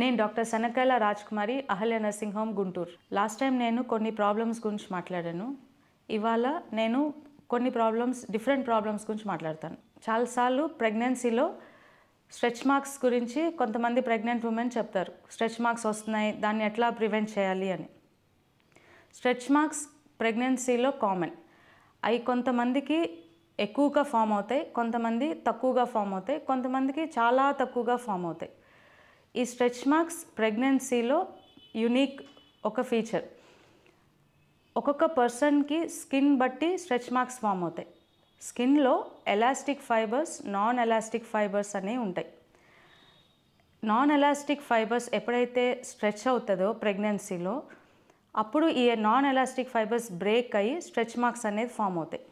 నేను doctor Raj Rajkumari Ahalya nursing home Guntur last time నేను కొన్ని ప్రాబ్లమ్స్ గురించి మాట్లాడాను ఇవాళ నేను కొన్ని ప్రాబ్లమ్స్ డిఫరెంట్ ప్రాబ్లమ్స్ గురించి మాట్లాడతాను చాలాసార్లు ప్రెగ్నెన్సీలో స్ట్రెచ్ మార్క్స్ గురించి కొంతమంది ప్రెగ్నెంట్ ఉమెన్ చెప్తారు స్ట్రెచ్ మార్క్స్ వస్తున్నాయి దాన్ని ఎట్లా ప్రివెంట్ చేయాలి అని స్ట్రెచ్ మార్క్స్ ప్రెగ్నెన్సీలో కామన్ అవి కొంతమందికి ఎక్కువగా ఫామ్ అవుతాయి కొంతమంది తక్కువగా ఫామ్ అవుతాయి కొంతమందికి చాలా తక్కువగా ఫామ్ అవుతాయి ఈ స్ట్రెచ్ మార్క్స్ ప్రెగ్నెన్సీలో యునిక్ ఒక ఫీచర్ ఒక్కొక్క పర్సన్కి స్కిన్ బట్టి స్ట్రెచ్ మార్క్స్ ఫామ్ అవుతాయి స్కిన్లో elastic fibres non elastic fibres అనేవి ఉంటాయి నాన్ ఎలాస్టిక్ ఫైబర్స్ ఎప్పుడైతే స్ట్రెచ్ అవుతుందో ప్రెగ్నెన్సీలో అప్పుడు ఈ నాన్ ఎలాస్టిక్ ఫైబర్స్ బ్రేక్ అయ్యి స్ట్రెచ్ మార్క్స్ అనేది ఫామ్ అవుతాయి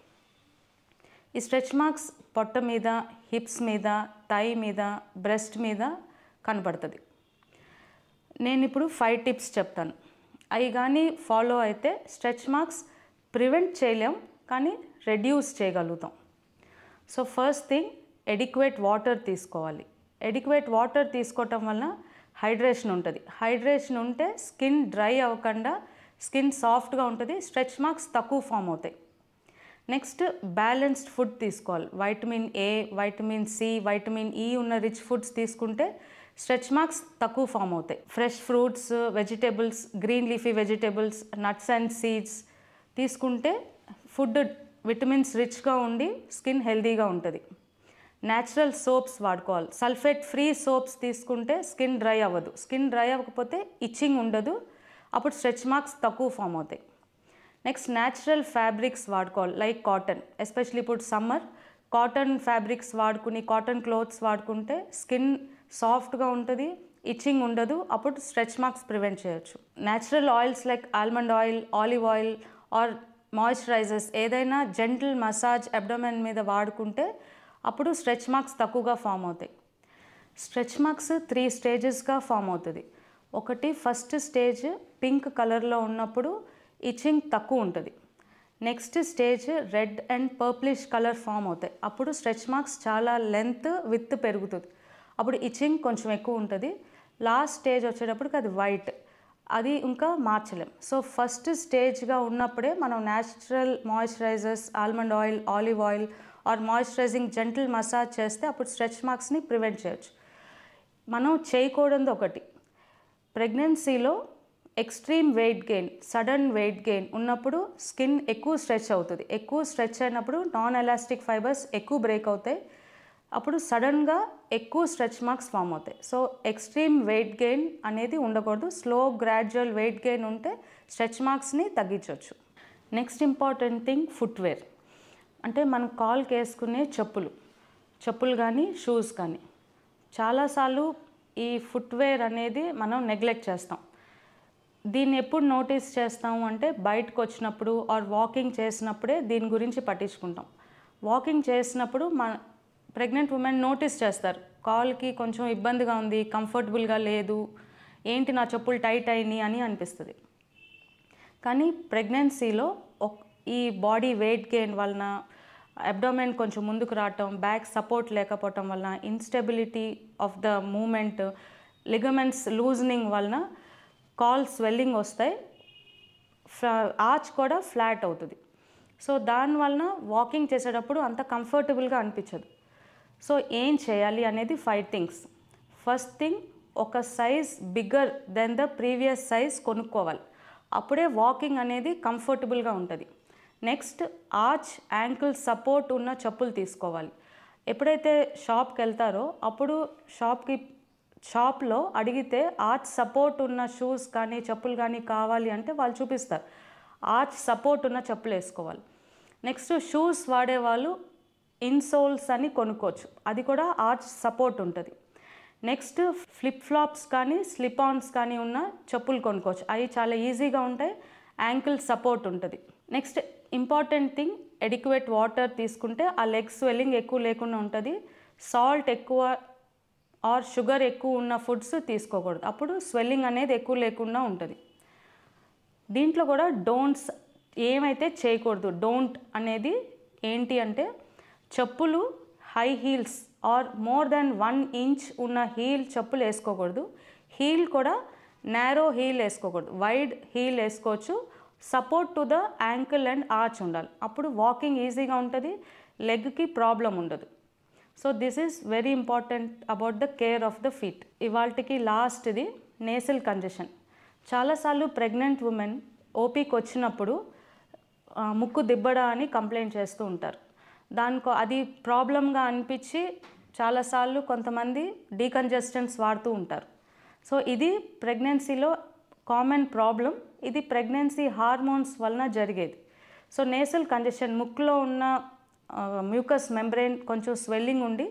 ఈ స్ట్రెచ్ మార్క్స్ పొట్ట మీద హిప్స్ మీద థై మీద బ్రెస్ట్ మీద కనపడుతుంది నేను ఇప్పుడు ఫైవ్ టిప్స్ చెప్తాను అవి కానీ ఫాలో అయితే స్ట్రెచ్ మార్క్స్ ప్రివెంట్ చేయలేం కానీ రెడ్యూస్ చేయగలుగుతాం so first thing adequate water తీసుకోవాలి ఎడిక్వేట్ వాటర్ తీసుకోవటం వలన హైడ్రేషన్ ఉంటుంది హైడ్రేషన్ ఉంటే స్కిన్ డ్రై అవ్వకుండా స్కిన్ సాఫ్ట్గా ఉంటుంది స్ట్రెచ్ మార్క్స్ తక్కువ ఫామ్ అవుతాయి నెక్స్ట్ బ్యాలెన్స్డ్ ఫుడ్ తీసుకోవాలి vitamin A vitamin C vitamin E e ఉన్న రిచ్ ఫుడ్స్ తీసుకుంటే స్ట్రెచ్ మార్క్స్ తక్కువ ఫామ్ అవుతాయి fresh fruits vegetables green leafy vegetables nuts and seeds తీసుకుంటే ఫుడ్ విటమిన్స్ రిచ్గా ఉండి స్కిన్ హెల్దీగా ఉంటుంది న్యాచురల్ సోప్స్ వాడుకోవాలి సల్ఫేట్ ఫ్రీ సోప్స్ తీసుకుంటే స్కిన్ డ్రై అవ్వదు స్కిన్ డ్రై అవ్వకపోతే ఇచ్చింగ్ ఉండదు అప్పుడు స్ట్రెచ్ మార్క్స్ తక్కువ ఫామ్ అవుతాయి నెక్స్ట్ న్యాచురల్ ఫ్యాబ్రిక్స్ వాడుకోవాలి లైక్ కాటన్ ఎస్పెషల్లీ ఇప్పుడు సమ్మర్ కాటన్ ఫ్యాబ్రిక్స్ వాడుకుని కాటన్ క్లోత్స్ వాడుకుంటే స్కిన్ సాఫ్ట్గా ఉంటుంది ఇచ్చింగ్ ఉండదు అప్పుడు స్ట్రెచ్ మార్క్స్ ప్రివెంట్ చేయొచ్చు natural oils like almond oil olive oil or moisturisers ఏదైనా జెంటిల్ మసాజ్ అబ్డమెన్ మీద వాడుకుంటే అప్పుడు స్ట్రెచ్ మార్క్స్ తక్కువగా ఫామ్ అవుతాయి స్ట్రెచ్ మార్క్స్ త్రీ స్టేజెస్గా ఫామ్ అవుతుంది ఒకటి ఫస్ట్ స్టేజ్ పింక్ కలర్లో ఉన్నప్పుడు ఇచ్చింగ్ తక్కువ ఉంటుంది next stage red and purplish colour form అవుతాయి అప్పుడు స్ట్రెచ్ మార్క్స్ చాలా లెంత్ విత్ పెరుగుతుంది అప్పుడు ఇచ్చింగ్ కొంచెం ఎక్కువ ఉంటుంది లాస్ట్ స్టేజ్ వచ్చేటప్పటికి అది వైట్ అది ఇంకా మార్చలేం సో ఫస్ట్ స్టేజ్గా ఉన్నప్పుడే మనం natural moisturisers almond oil olive oil or moisturising gentle massage చేస్తే అప్పుడు స్ట్రెచ్ మార్క్స్ని ప్రివెంట్ చేయొచ్చు మనం చేయకూడదు ఒకటి ప్రెగ్నెన్సీలో extreme weight gain sudden weight gain ఉన్నప్పుడు స్కిన్ ఎక్కువ స్ట్రెచ్ అవుతుంది ఎక్కువ స్ట్రెచ్ అయినప్పుడు నాన్ ఎలాస్టిక్ ఫైబర్స్ ఎక్కువ బ్రేక్ అవుతాయి అప్పుడు సడన్గా ఎక్కువ స్ట్రెచ్ మార్క్స్ ఫామ్ అవుతాయి సో ఎక్స్ట్రీమ్ వెయిట్ గెయిన్ అనేది ఉండకూడదు స్లో గ్రాడ్యువల్ వెయిట్ గెయిన్ ఉంటే స్ట్రెచ్ మార్క్స్ని తగ్గించవచ్చు నెక్స్ట్ ఇంపార్టెంట్ థింగ్ ఫుట్వేర్ అంటే మనం కాల్కి వేసుకునే చెప్పులు చెప్పులు కానీ షూస్ కానీ చాలాసార్లు ఈ ఫుట్వేర్ అనేది మనం నెగ్లెక్ట్ చేస్తాం దీన్ని ఎప్పుడు నోటీస్ చేస్తాము అంటే బయటకు వచ్చినప్పుడు ఆర్ వాకింగ్ చేసినప్పుడే దీని గురించి పట్టించుకుంటాం వాకింగ్ చేసినప్పుడు మన ప్రెగ్నెంట్ ఉమెన్ నోటీస్ చేస్తారు కాల్కి కొంచెం ఇబ్బందిగా ఉంది కంఫర్టబుల్గా లేదు ఏంటి నా చెప్పులు టైట్ అయినాయి అని అనిపిస్తుంది కానీ ప్రెగ్నెన్సీలో ఈ బాడీ వెయిట్ గెయిన్ వలన అబ్డోమెన్ కొంచెం ముందుకు రావటం బ్యాక్ సపోర్ట్ లేకపోవటం వలన instability of the movement ligaments loosening వలన కాల్ స్వెల్లింగ్ వస్తాయి ఆర్చ్ కూడా ఫ్లాట్ అవుతుంది సో దానివలన వాకింగ్ చేసేటప్పుడు అంత కంఫర్టబుల్గా అనిపించదు సో ఏం చేయాలి అనేది ఫైవ్ థింగ్స్ ఫస్ట్ థింగ్ ఒక size bigger than the previous size కొనుక్కోవాలి అప్పుడే వాకింగ్ అనేది కంఫర్టబుల్గా ఉంటుంది నెక్స్ట్ ఆర్చ్ యాంకిల్ సపోర్ట్ ఉన్న చెప్పులు తీసుకోవాలి ఎప్పుడైతే షాప్కి వెళ్తారో అప్పుడు షాప్కి షాప్లో అడిగితే ఆర్చ్ సపోర్ట్ ఉన్న షూస్ కానీ చెప్పులు కానీ కావాలి అంటే వాళ్ళు చూపిస్తారు ఆర్చ్ సపోర్ట్ ఉన్న చెప్పులు వేసుకోవాలి నెక్స్ట్ షూస్ వాడేవాళ్ళు ఇన్సోల్స్ అని కొనుక్కోవచ్చు అది కూడా ఆర్చ్ సపోర్ట్ ఉంటుంది నెక్స్ట్ ఫ్లిప్ ఫ్లాప్స్ కానీ స్లిప్ ఆన్స్ కానీ ఉన్న చెప్పులు కొనుక్కోవచ్చు అవి చాలా ఈజీగా ఉంటాయి యాంకిల్ సపోర్ట్ ఉంటుంది next important thing adequate water తీసుకుంటే ఆ లెగ్ స్వెల్లింగ్ ఎక్కువ లేకుండా ఉంటుంది సాల్ట్ ఎక్కువ ఆర్ షుగర్ ఎక్కువ ఉన్న ఫుడ్స్ తీసుకోకూడదు అప్పుడు స్వెల్లింగ్ అనేది ఎక్కువ లేకుండా ఉంటుంది దీంట్లో కూడా డోంట్స్ ఏమైతే చేయకూడదు డోంట్ అనేది ఏంటి అంటే చెప్పులు high heels or more than one inch ఉన్న హీల్ చెప్పులు వేసుకోకూడదు హీల్ కూడా నేరో హీల్ వేసుకోకూడదు వైడ్ హీల్ వేసుకోవచ్చు support to the ankle and arch ఉండాలి అప్పుడు వాకింగ్ ఈజీగా ఉంటుంది లెగ్కి ప్రాబ్లం ఉండదు so this is very important about the care of the feet ఇవాళకి లాస్ట్ది నేసల్ కంజెషన్ చాలాసార్లు ప్రెగ్నెంట్ ఉమెన్ ఓపీకి వచ్చినప్పుడు ముక్కు దిబ్బడా అని కంప్లైంట్ చేస్తూ ఉంటారు దానికో అది ప్రాబ్లంగా అనిపించి చాలాసార్లు కొంతమంది డీకంజెస్టెంట్స్ వాడుతూ ఉంటారు సో ఇది ప్రెగ్నెన్సీలో కామన్ ప్రాబ్లం ఇది ప్రెగ్నెన్సీ హార్మోన్స్ వలన జరిగేది సో నేసల్ కంజెషన్ ముక్కులో ఉన్న మ్యూకస్ మెంబ్రెయిన్ కొంచెం స్వెల్లింగ్ ఉండి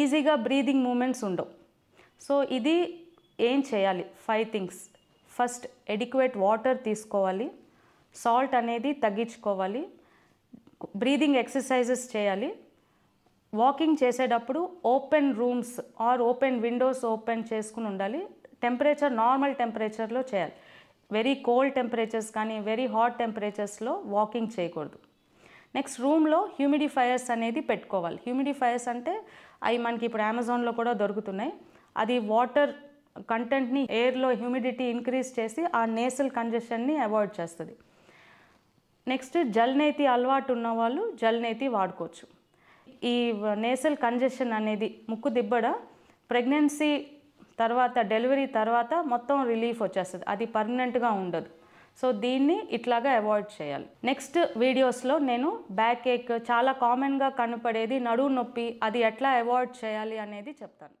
ఈజీగా బ్రీదింగ్ మూమెంట్స్ ఉండవు సో ఇది ఏం చేయాలి five things first adequate water తీసుకోవాలి సాల్ట్ అనేది తగ్గించుకోవాలి బ్రీదింగ్ ఎక్సర్సైజెస్ చేయాలి వాకింగ్ చేసేటప్పుడు open rooms or open windows open చేసుకుని ఉండాలి టెంపరేచర్ నార్మల్ టెంపరేచర్లో చేయాలి వెరీ కోల్డ్ టెంపరేచర్స్ కానీ వెరీ హాట్ టెంపరేచర్స్లో వాకింగ్ చేయకూడదు నెక్స్ట్ రూమ్లో హ్యూమిడిఫైయర్స్ అనేది పెట్టుకోవాలి హ్యూమిడిఫైయర్స్ అంటే అవి మనకి ఇప్పుడు అమెజాన్లో కూడా దొరుకుతున్నాయి అది వాటర్ కంటెంట్ని ఎయిర్లో హ్యూమిడిటీ ఇంక్రీజ్ చేసి ఆ నేసల్ కంజెషన్ని అవాయిడ్ చేస్తుంది నెక్స్ట్ నేతి అలవాటు ఉన్నవాళ్ళు జల్ నేతి వాడుకోవచ్చు ఈ నేసల్ కంజెషన్ అనేది ముక్కు దిబ్బడ ప్రెగ్నెన్సీ తర్వాత డెలివరీ తర్వాత మొత్తం రిలీఫ్ వచ్చేస్తుంది అది పర్మనెంట్గా ఉండదు సో దీన్ని ఇట్లాగా అవాయిడ్ చేయాలి నెక్స్ట్ వీడియోస్లో నేను బ్యాక్ ఏక్ చాలా కామన్గా కనపడేది నడువు నొప్పి అది ఎట్లా అవాయిడ్ చేయాలి అనేది చెప్తాను